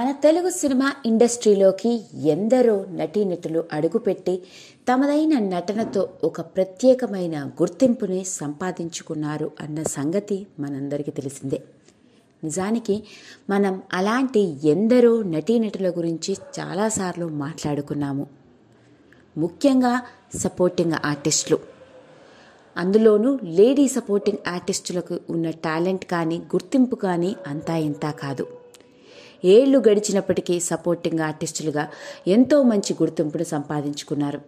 మన తెలుగు సినిమా ఇండస్ట్రీలోకి ఎందరో నటీనటులు అడుగుపెట్టి తమదైన నటనతో ఒక ప్రత్యేకమైన గుర్తింపుని సంపాదించుకున్నారు అన్న సంగతి మనందరికీ తెలిసిందే నిజానికి మనం అలాంటి ఎందరో నటీనటుల గురించి చాలాసార్లు మాట్లాడుకున్నాము ముఖ్యంగా సపోర్టింగ్ ఆర్టిస్టులు అందులోనూ లేడీ సపోర్టింగ్ ఆర్టిస్టులకు ఉన్న టాలెంట్ కానీ గుర్తింపు కానీ అంతా ఇంతా కాదు ఏళ్లు గడిచినప్పటికీ సపోర్టింగ్ ఆర్టిస్టులుగా ఎంతో మంచి గుర్తింపును సంపాదించుకున్నారు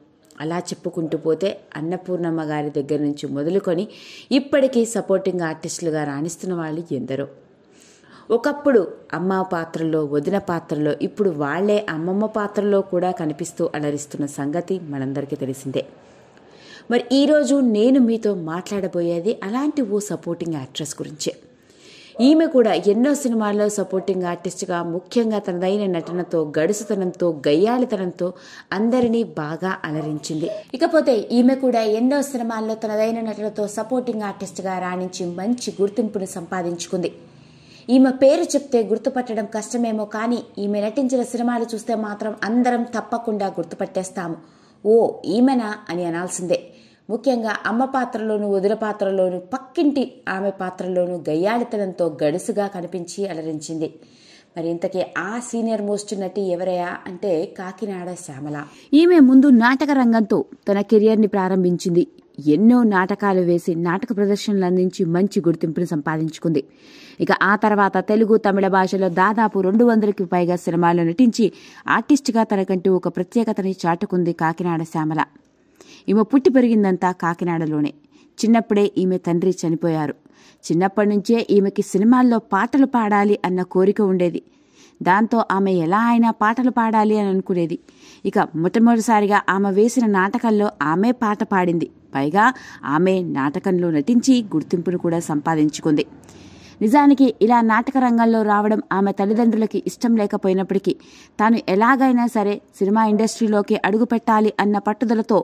అలా చెప్పుకుంటూ పోతే అన్నపూర్ణమ్మ గారి దగ్గర నుంచి మొదలుకొని ఇప్పటికీ సపోర్టింగ్ ఆర్టిస్టులుగా రాణిస్తున్న వాళ్ళు ఎందరో ఒకప్పుడు అమ్మ పాత్రలో వదిన పాత్రలో ఇప్పుడు వాళ్లే అమ్మమ్మ పాత్రలో కూడా కనిపిస్తూ అలరిస్తున్న సంగతి మనందరికీ తెలిసిందే మరి ఈరోజు నేను మీతో మాట్లాడబోయేది అలాంటి ఓ సపోర్టింగ్ యాక్ట్రెస్ గురించే ఈమె కూడా ఎన్నో సినిమాల్లో సపోర్టింగ్ ఆర్టిస్ట్గా ముఖ్యంగా తనదైన నటనతో గడుసుతనంతో గయ్యాలితనంతో అందరినీ బాగా అలరించింది ఇకపోతే ఈమె కూడా ఎన్నో సినిమాల్లో తనదైన నటనతో సపోర్టింగ్ ఆర్టిస్ట్గా రాణించి మంచి గుర్తింపును సంపాదించుకుంది ఈమె పేరు చెప్తే గుర్తుపట్టడం కష్టమేమో కానీ ఈమె నటించిన సినిమాలు చూస్తే మాత్రం అందరం తప్పకుండా గుర్తుపట్టేస్తాము ఓ ఈమెనా అని అనాల్సిందే ముఖ్యంగా అమ్మ పాత్రలోను వదిన పాత్రలోను పక్కింటి ఆమె పాత్రలోను గయ్యాళితనంతో గడుసుగా కనిపించి అలరించింది మరి ఇంతకీ ఆ సీనియర్ మోస్ట్ నటి ఎవరయా అంటే కాకినాడ శ్యామల ఈమె ముందు నాటక రంగంతో తన కెరియర్ని ప్రారంభించింది ఎన్నో నాటకాలు వేసి నాటక ప్రదర్శనలు అందించి మంచి గుర్తింపును సంపాదించుకుంది ఇక ఆ తర్వాత తెలుగు తమిళ భాషలో దాదాపు రెండు వందలకి పైగా సినిమాల్లో నటించి ఆర్టిస్ట్గా తనకంటూ ఒక ప్రత్యేకతని చాటుకుంది కాకినాడ శ్యామల ఈమె పుట్టి పెరిగిందంతా కాకినాడలోనే చిన్నప్పుడే ఈమె తండ్రి చనిపోయారు చిన్నప్పటి నుంచే ఈమెకి సినిమాల్లో పాటలు పాడాలి అన్న కోరిక ఉండేది దాంతో ఆమె ఎలా అయినా పాటలు పాడాలి అని అనుకునేది ఇక మొట్టమొదటిసారిగా ఆమె వేసిన నాటకంలో ఆమె పాట పాడింది పైగా ఆమె నాటకంలో నటించి గుర్తింపును కూడా సంపాదించుకుంది నిజానికి ఇలా నాటక రంగంలో రావడం ఆమె తల్లిదండ్రులకి ఇష్టం లేకపోయినప్పటికీ తాను ఎలాగైనా సరే సినిమా ఇండస్ట్రీలోకి అడుగు పెట్టాలి అన్న పట్టుదలతో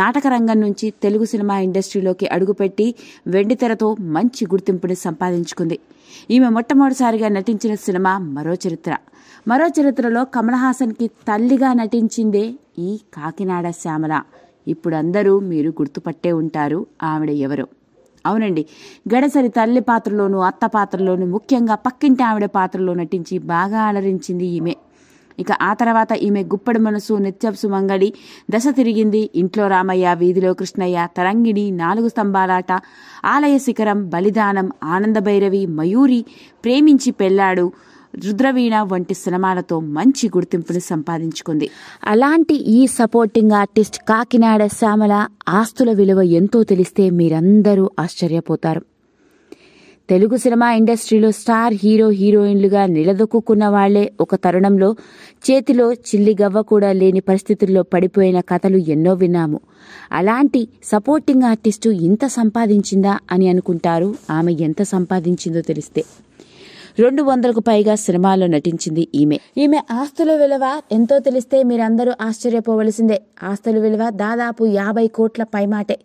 నాటక రంగం నుంచి తెలుగు సినిమా ఇండస్ట్రీలోకి అడుగుపెట్టి వెండితెరతో మంచి గుర్తింపుని సంపాదించుకుంది ఈమె మొట్టమొదటిసారిగా నటించిన సినిమా మరో చరిత్ర మరో చరిత్రలో కమల్ హాసన్కి తల్లిగా నటించిందే ఈ కాకినాడ శ్యామల ఇప్పుడు అందరూ మీరు గుర్తుపట్టే ఉంటారు ఆవిడ ఎవరో అవునండి గడసరి తల్లి పాత్రలోను అత్త పాత్రలోను ముఖ్యంగా పక్కింటి ఆవిడ పాత్రలో నటించి బాగా అలరించింది ఈమె ఇక ఆ తర్వాత ఈమె గుప్పడి మనసు నిత్యప్సు మంగడి దశ తిరిగింది ఇంట్లో రామయ్య వీధిలో కృష్ణయ్య తరంగిణి నాలుగు స్తంభాలాట ఆలయ శిఖరం బలిదానం ఆనందభైరవి మయూరి ప్రేమించి పెళ్ళాడు రుద్రవీణ వంటి సినిమాలతో మంచి గుర్తింపుని సంపాదించుకుంది అలాంటి ఈ సపోర్టింగ్ ఆర్టిస్ట్ కాకినాడ శ్యామల ఆస్తుల విలువ ఎంతో తెలిస్తే మీరందరూ ఆశ్చర్యపోతారు తెలుగు సినిమా ఇండస్ట్రీలో స్టార్ హీరో హీరోయిన్లుగా నిలదొక్కున్న వాళ్లే ఒక తరుణంలో చేతిలో చిల్లి గవ్వ కూడా లేని పరిస్థితుల్లో పడిపోయిన కథలు ఎన్నో విన్నాము అలాంటి సపోర్టింగ్ ఆర్టిస్టు ఇంత సంపాదించిందా అని అనుకుంటారు ఆమె ఎంత సంపాదించిందో తెలిస్తే రెండు వందలకు పైగా సినిమాల్లో నటించింది ఈమె ఈమె ఆస్తుల విలువ ఎంతో తెలిస్తే మీరందరూ ఆశ్చర్యపోవలసిందే ఆస్తుల విలువ దాదాపు యాభై కోట్ల పైమాటే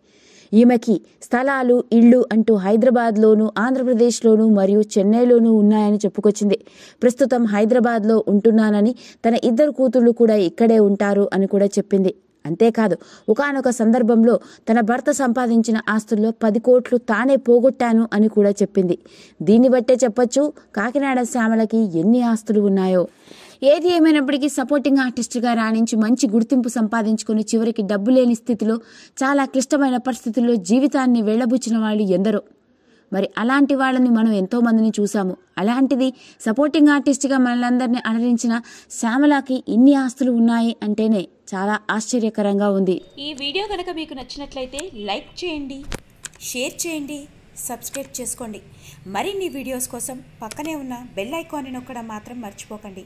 ఈమెకి స్థలాలు ఇళ్ళు అంటూ హైదరాబాద్లోను ఆంధ్రప్రదేశ్లోను మరియు చెన్నైలోనూ ఉన్నాయని చెప్పుకొచ్చింది ప్రస్తుతం హైదరాబాద్లో ఉంటున్నానని తన ఇద్దరు కూతుళ్ళు కూడా ఇక్కడే ఉంటారు అని కూడా చెప్పింది అంతేకాదు ఒకనొక సందర్భంలో తన భర్త సంపాదించిన ఆస్తుల్లో పది కోట్లు తానే పోగొట్టాను అని కూడా చెప్పింది దీన్ని బట్టే చెప్పొచ్చు కాకినాడ శ్యామలకి ఎన్ని ఆస్తులు ఉన్నాయో ఏది ఏమైనప్పటికీ సపోర్టింగ్ ఆర్టిస్ట్గా రాణించి మంచి గుర్తింపు సంపాదించుకుని చివరికి డబ్బు లేని స్థితిలో చాలా క్లిష్టమైన పరిస్థితుల్లో జీవితాన్ని వెళ్ళబుచ్చిన వాళ్ళు ఎందరో మరి అలాంటి వాళ్ళని మనం ఎంతో మందిని చూసాము అలాంటిది సపోర్టింగ్ ఆర్టిస్ట్గా మనలందరినీ అనరించిన శ్యామలాకి ఇన్ని ఆస్తులు ఉన్నాయి అంటేనే చాలా ఆశ్చర్యకరంగా ఉంది ఈ వీడియో కనుక మీకు నచ్చినట్లయితే లైక్ చేయండి షేర్ చేయండి సబ్స్క్రైబ్ చేసుకోండి మరిన్ని వీడియోస్ కోసం పక్కనే ఉన్న బెల్ ఐకాన్ని నొక్కడం మాత్రం మర్చిపోకండి